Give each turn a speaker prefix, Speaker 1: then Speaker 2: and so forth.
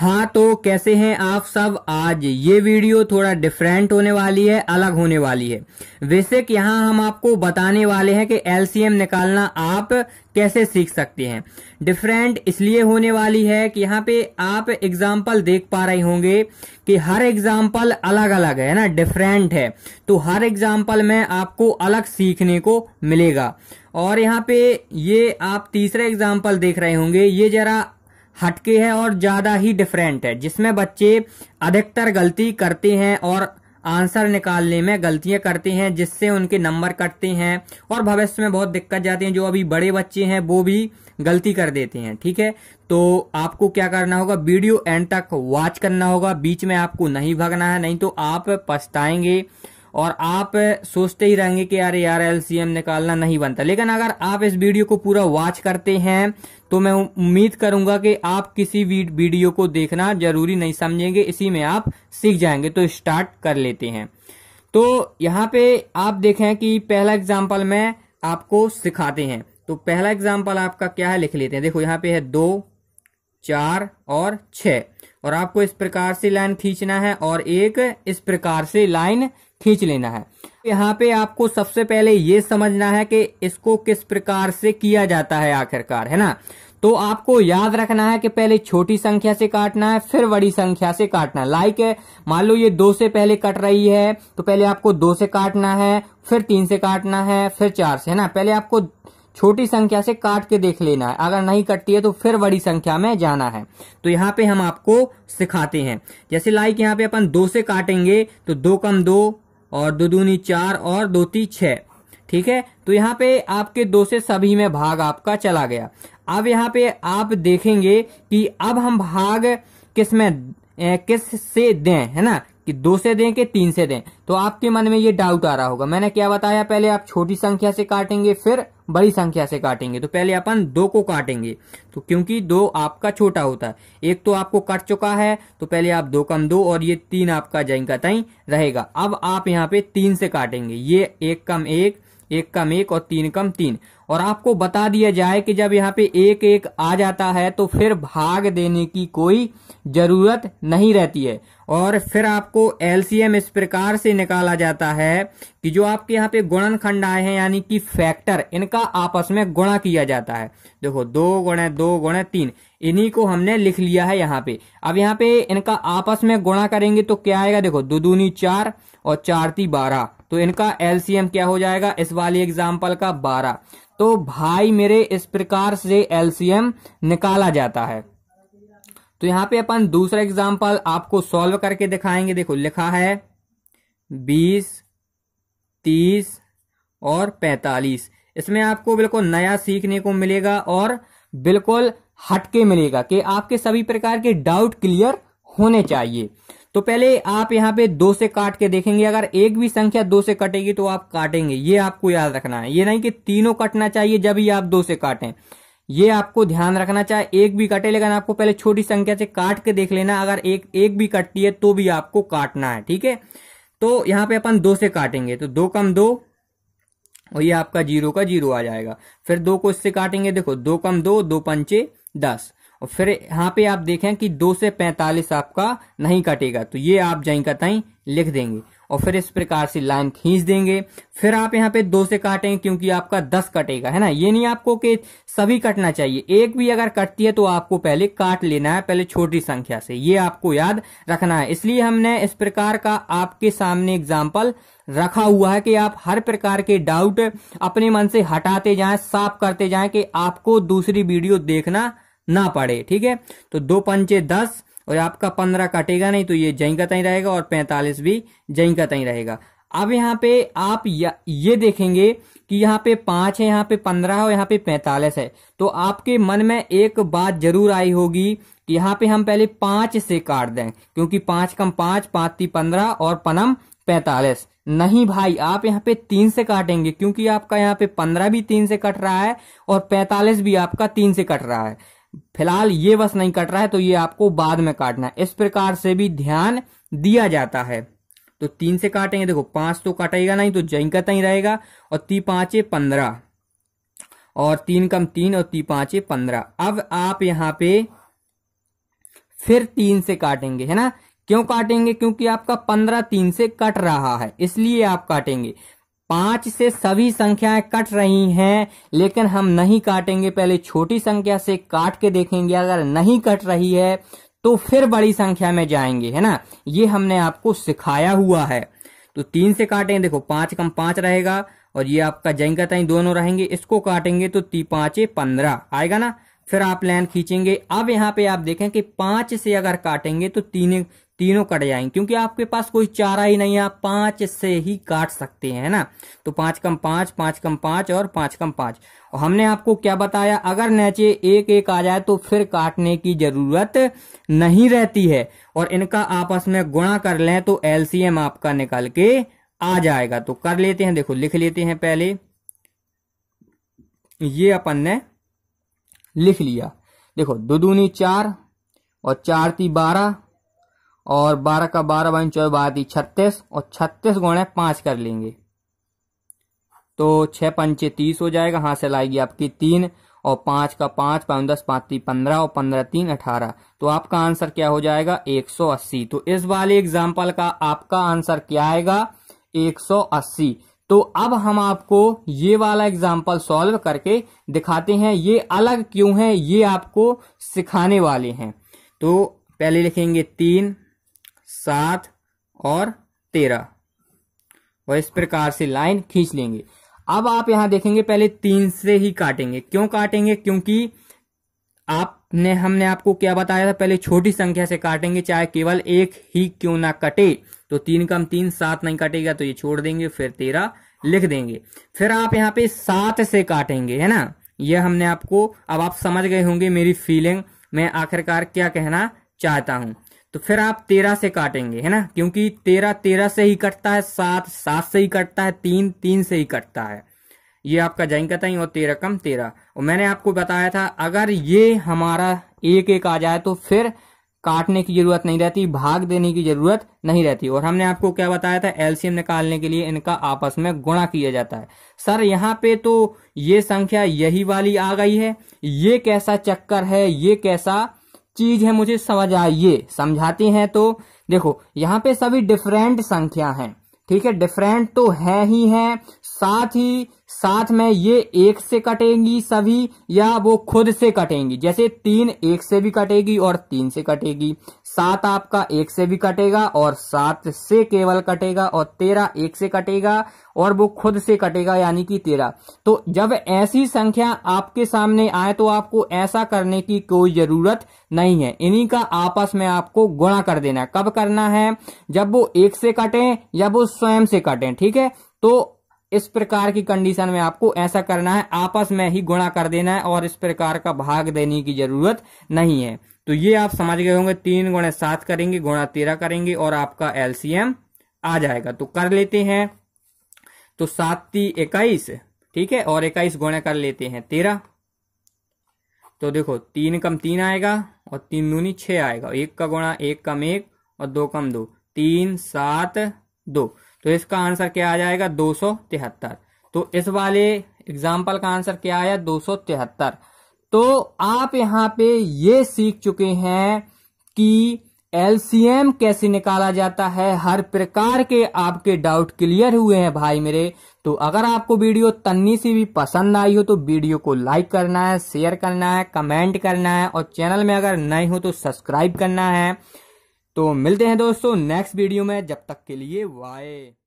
Speaker 1: हाँ तो कैसे हैं आप सब आज ये वीडियो थोड़ा डिफरेंट होने वाली है अलग होने वाली है वैसे कि यहाँ हम आपको बताने वाले हैं कि एलसीएम निकालना आप कैसे सीख सकते हैं डिफरेंट इसलिए होने वाली है कि यहाँ पे आप एग्जाम्पल देख पा रहे होंगे कि हर एग्जाम्पल अलग अलग है ना डिफरेंट है तो हर एग्जाम्पल में आपको अलग सीखने को मिलेगा और यहाँ पे ये आप तीसरा एग्जाम्पल देख रहे होंगे ये जरा हटके है और ज़्यादा ही डिफरेंट है जिसमें बच्चे अधिकतर गलती करते हैं और आंसर निकालने में गलतियां करते हैं जिससे उनके नंबर कटते हैं और भविष्य में बहुत दिक्कत जाती है जो अभी बड़े बच्चे हैं वो भी गलती कर देते हैं ठीक है तो आपको क्या करना होगा वीडियो एंड तक वॉच करना होगा बीच में आपको नहीं भागना है नहीं तो आप पछताएंगे और आप सोचते ही रहेंगे कि यार यार एलसीएम निकालना नहीं बनता लेकिन अगर आप इस वीडियो को पूरा वॉच करते हैं तो मैं उम्मीद करूंगा कि आप किसी वीडियो को देखना जरूरी नहीं समझेंगे इसी में आप सीख जाएंगे तो स्टार्ट कर लेते हैं तो यहाँ पे आप देखें कि पहला एग्जाम्पल मैं आपको सिखाते हैं तो पहला एग्जाम्पल आपका क्या है लिख लेते हैं देखो यहाँ पे है दो चार और छ और आपको इस प्रकार से लाइन खींचना है और एक इस प्रकार से लाइन खींच लेना है यहाँ पे आपको सबसे पहले ये समझना है कि इसको किस प्रकार से किया जाता है आखिरकार है ना तो आपको याद रखना है कि पहले छोटी संख्या से काटना है फिर बड़ी संख्या से काटना है लाइक है मान लो ये दो से पहले कट रही है तो पहले आपको दो से काटना है फिर तीन से काटना है फिर चार से है ना पहले आपको छोटी संख्या से काट के देख लेना है अगर नहीं कटती है तो फिर बड़ी संख्या में जाना है तो यहाँ पे हम आपको सिखाते हैं जैसे लाइक यहाँ पे अपन दो से काटेंगे तो दो कम दो और दो दूनी चार और दो ती छः ठीक है तो यहाँ पे आपके दो से सभी में भाग आपका चला गया अब यहाँ पे आप देखेंगे कि अब हम भाग किस में ए, किस से दें है ना कि दो से दें कि तीन से दें तो आपके मन में ये डाउट आ रहा होगा मैंने क्या बताया पहले आप छोटी संख्या से काटेंगे फिर बड़ी संख्या से काटेंगे तो पहले अपन दो को काटेंगे तो क्योंकि दो आपका छोटा होता है एक तो आपको कट चुका है तो पहले आप दो कम दो और ये तीन आपका जैंका तय रहेगा अब आप यहाँ पे तीन से काटेंगे ये एक कम एक एक कम एक और तीन कम तीन और आपको बता दिया जाए कि जब यहाँ पे एक एक आ जाता है तो फिर भाग देने की कोई जरूरत नहीं रहती है और फिर आपको एलसीएम इस प्रकार से निकाला जाता है कि जो आपके यहाँ पे गुणन खंड आए हैं यानी कि फैक्टर इनका आपस में गुणा किया जाता है देखो दो गुणे दो गुणे तीन इन्हीं को हमने लिख लिया है यहाँ पे अब यहाँ पे इनका आपस में गुणा करेंगे तो क्या आएगा देखो दो दूनी चार और चार थी बारह तो इनका एलसीएम क्या हो जाएगा इस वाली एग्जाम्पल का बारह तो भाई मेरे इस प्रकार से एलसीएम निकाला जाता है तो यहां पे अपन दूसरा एग्जाम्पल आपको सॉल्व करके दिखाएंगे देखो लिखा है बीस तीस और पैतालीस इसमें आपको बिल्कुल नया सीखने को मिलेगा और बिल्कुल हटके मिलेगा कि आपके सभी प्रकार के डाउट क्लियर होने चाहिए तो पहले आप यहाँ पे दो से काट के देखेंगे अगर एक भी संख्या दो से कटेगी तो आप काटेंगे ये आपको याद रखना है ये नहीं कि तीनों कटना चाहिए जब ही आप दो से काटें ये आपको ध्यान रखना चाहे एक भी कटे लेकिन आपको पहले छोटी संख्या से काट के देख लेना अगर एक एक भी कटती है तो भी आपको काटना है ठीक है तो यहाँ पे अपन दो से काटेंगे तो दो कम दो और ये आपका जीरो का जीरो आ जाएगा फिर दो को इससे काटेंगे देखो दो कम दो दो पंचे दस और फिर यहाँ पे आप देखें कि दो से पैंतालीस आपका नहीं कटेगा तो ये आप जई का लिख देंगे और फिर इस प्रकार से लाइन खींच देंगे फिर आप यहाँ पे दो से काटेंगे क्योंकि आपका दस कटेगा है ना ये नहीं आपको कि सभी कटना चाहिए एक भी अगर कटती है तो आपको पहले काट लेना है पहले छोटी संख्या से ये आपको याद रखना है इसलिए हमने इस प्रकार का आपके सामने एग्जाम्पल रखा हुआ है कि आप हर प्रकार के डाउट अपने मन से हटाते जाए साफ करते जाए कि आपको दूसरी वीडियो देखना ना पड़े ठीक है तो दो पंचे दस और आपका पंद्रह कटेगा नहीं तो ये जई का तय रहेगा और पैंतालीस भी जई का तय रहेगा अब यहाँ पे आप ये देखेंगे कि यहाँ पे पांच है यहाँ पे पंद्रह और यहाँ पे पैंतालीस है तो आपके मन में एक बात जरूर आई होगी कि यहाँ पे हम पहले पांच से काट दें क्योंकि पांच कम पांच पांच ती पंद्रह और पनम पैंतालीस नहीं भाई आप यहाँ पे तीन से काटेंगे क्योंकि आपका यहाँ पे पंद्रह भी तीन से कट रहा है और पैंतालीस भी आपका तीन से कट रहा है फिलहाल ये बस नहीं कट रहा है तो ये आपको बाद में काटना है इस प्रकार से भी ध्यान दिया जाता है तो तीन से काटेंगे देखो पांच तो काटेगा नहीं तो जैंकता ही रहेगा और ती पांचे पंद्रह और तीन कम तीन और ती पांचे पंद्रह अब आप यहां पे फिर तीन से काटेंगे है ना क्यों काटेंगे क्योंकि आपका पंद्रह तीन से कट रहा है इसलिए आप काटेंगे पांच से सभी संख्याएं कट रही हैं लेकिन हम नहीं काटेंगे पहले छोटी संख्या से काट के देखेंगे अगर नहीं कट रही है तो फिर बड़ी संख्या में जाएंगे है ना ये हमने आपको सिखाया हुआ है तो तीन से काटेंगे देखो पांच कम पांच रहेगा और ये आपका जंग तई दोनों रहेंगे इसको काटेंगे तो ती पांचे पंद्रह आएगा ना फिर आप लाइन खींचेंगे अब यहाँ पे आप देखें कि पांच से अगर काटेंगे तो तीन तीनों कट जाएंगे क्योंकि आपके पास कोई चारा ही नहीं है आप पांच से ही काट सकते हैं ना तो पांच कम पांच पांच कम पांच और पांच कम पांच और हमने आपको क्या बताया अगर नीचे एक एक आ जाए तो फिर काटने की जरूरत नहीं रहती है और इनका आपस में गुणा कर लें तो एलसीएम आपका निकल के आ जाएगा तो कर लेते हैं देखो लिख लेते हैं पहले ये अपन ने लिख लिया देखो दो दूनी चार और चार ती बारह और बारह का बारह बाई चौबीस बारह छत्तीस और छत्तीस गुणे पाँच कर लेंगे तो छः पंचे तीस हो जाएगा हाँ से लाएगी आपकी तीन और पाँच का पाँच पाँच दस पाँच तीन पंद्रह और पंद्रह तीन अठारह तो आपका आंसर क्या हो जाएगा एक सौ अस्सी तो इस वाले एग्जाम्पल का आपका आंसर क्या आएगा एक सौ अस्सी तो अब हम आपको ये वाला एग्जाम्पल सॉल्व करके दिखाते हैं ये अलग क्यों है ये आपको सिखाने वाले हैं तो पहले लिखेंगे तीन सात और तेरह और इस प्रकार से लाइन खींच लेंगे अब आप यहां देखेंगे पहले तीन से ही काटेंगे क्यों काटेंगे क्योंकि आपने हमने आपको क्या बताया था पहले छोटी संख्या से काटेंगे चाहे केवल एक ही क्यों ना कटे तो तीन कम तीन सात नहीं कटेगा तो ये छोड़ देंगे फिर तेरह लिख देंगे फिर आप यहाँ पे सात से काटेंगे है ना यह हमने आपको अब आप समझ गए होंगे मेरी फीलिंग मैं आखिरकार क्या कहना चाहता हूं तो फिर आप तेरह से काटेंगे है ना क्योंकि तेरह तेरह से ही कटता है सात सात से ही कटता है तीन तीन से ही कटता है ये आपका जैन कतई और तेरह कम तेरह और मैंने आपको बताया था अगर ये हमारा एक एक आ जाए तो फिर काटने की जरूरत नहीं रहती भाग देने की जरूरत नहीं रहती और हमने आपको क्या बताया था एलसीएम निकालने के लिए इनका आपस में गुणा किया जाता है सर यहाँ पे तो ये संख्या यही वाली आ गई है ये कैसा चक्कर है ये कैसा चीज है मुझे समझ आइए समझाती हैं तो देखो यहाँ पे सभी डिफरेंट संख्या हैं ठीक है डिफरेंट तो है ही है साथ ही साथ में ये एक से कटेंगी सभी या वो खुद से कटेंगी जैसे तीन एक से भी कटेगी और तीन से कटेगी सात आपका एक से भी कटेगा और सात से केवल कटेगा और तेरह एक से कटेगा और वो खुद से कटेगा यानी कि तेरह तो जब ऐसी संख्या आपके सामने आए तो आपको ऐसा करने की कोई जरूरत नहीं है इन्हीं का आपस में आपको गुणा कर देना है कब करना है जब वो एक से कटे या वो स्वयं से कटे ठीक है तो इस प्रकार की कंडीशन में आपको ऐसा करना है आपस में ही गुणा कर देना है और इस प्रकार का भाग देने की जरूरत नहीं है तो ये आप समझ गए होंगे तीन गुणा सात करेंगे गुणा तेरह करेंगे और आपका एलसीएम आ जाएगा तो कर लेते हैं तो सात ती इक्कीस ठीक है और इक्कीस गुणा कर लेते हैं तेरह तो देखो तीन कम तीन आएगा और तीन दूनी छ आएगा एक का गुणा एक कम एक और दो कम दो तीन सात दो तो इसका आंसर क्या आ जाएगा दो सौ तिहत्तर तो इस वाले एग्जाम्पल का आंसर क्या आया दो सौ तिहत्तर तो आप यहां पे ये सीख चुके हैं कि एलसीएम कैसे निकाला जाता है हर प्रकार के आपके डाउट क्लियर हुए हैं भाई मेरे तो अगर आपको वीडियो तन्नी से भी पसंद आई हो तो वीडियो को लाइक करना है शेयर करना है कमेंट करना है और चैनल में अगर नए हो तो सब्सक्राइब करना है तो मिलते हैं दोस्तों नेक्स्ट वीडियो में जब तक के लिए वाई